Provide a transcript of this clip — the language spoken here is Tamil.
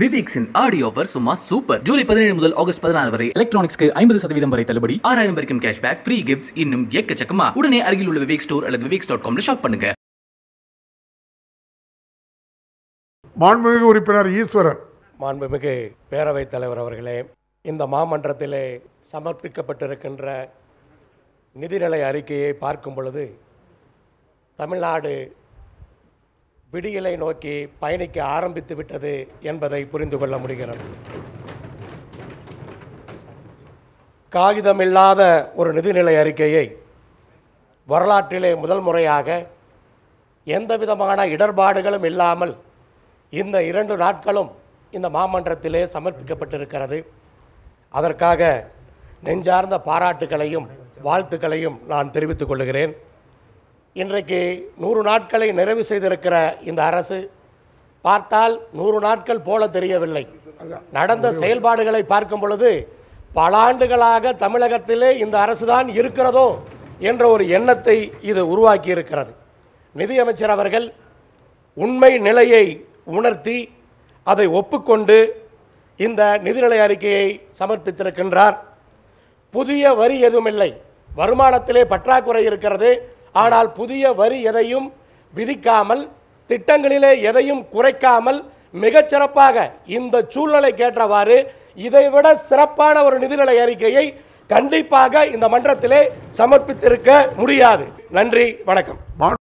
விவேக்ஸின் ஆடியோ ஓவர் சும்மா சூப்பர் ஜூலை பதினேழு முதல் ஆகஸ்ட் பதினாறு வரை எலக்ட்ரானிக்ஸ்க்கு ஐம்பது சதவீதம் வரை தள்ளுபடி ஆறாயிரம் வரைக்கும் கேஷ்பேக் ஃப்ரீ கிஃப்ட்ஸ் இன்னும் எக்கச்சக்கமா உடனே அருகில் உள்ள விவேக் ஸ்டோர் அல்லது விவேக்ஸ் டாட் காம்ல ஷாப் பண்ணுங்க மாண்புமிகு உறுப்பினர் ஈஸ்வரன் மாண்புமிகு பேரவைத் தலைவர் அவர்களே இந்த மாமன்றத்திலே சமர்ப்பிக்கப்பட்டிருக்கின்ற நிதிநிலை அறிக்கையை பார்க்கும் பொழுது தமிழ்நாடு விடியலை நோக்கி பயணிக்க ஆரம்பித்து விட்டது என்பதை புரிந்து கொள்ள முடிகிறது காகிதமில்லாத ஒரு நிதிநிலை அறிக்கையை வரலாற்றிலே முதல் முறையாக எந்த விதமான இடர்பாடுகளும் இல்லாமல் இந்த இரண்டு நாட்களும் இந்த மாமன்றத்திலே சமர்ப்பிக்கப்பட்டிருக்கிறது அதற்காக நெஞ்சார்ந்த பாராட்டுகளையும் வாழ்த்துக்களையும் நான் தெரிவித்துக் கொள்கிறேன் இன்றைக்கு நூறு நாட்களை நிறைவு செய்திருக்கிற இந்த அரசு பார்த்தால் நூறு நாட்கள் போல தெரியவில்லை நடந்த செயல்பாடுகளை பார்க்கும் பொழுது பல ஆண்டுகளாக தமிழகத்திலே இந்த அரசு தான் இருக்கிறதோ என்ற ஒரு எண்ணத்தை இது உருவாக்கி இருக்கிறது நிதியமைச்சர் அவர்கள் உண்மை நிலையை உணர்த்தி அதை ஒப்புக்கொண்டு இந்த நிதிநிலை அறிக்கையை சமர்ப்பித்திருக்கின்றார் புதிய வரி எதுவுமில்லை வருமானத்திலே பற்றாக்குறை இருக்கிறது ஆனால் புதிய வரி எதையும் விதிக்காமல் திட்டங்களிலே எதையும் குறைக்காமல் மிகச்சிறப்பாக இந்த சூழ்நிலை கேட்டவாறு இதைவிட சிறப்பான ஒரு நிதிநிலை அறிக்கையை கண்டிப்பாக இந்த மன்றத்திலே சமர்ப்பித்திருக்க முடியாது நன்றி வணக்கம்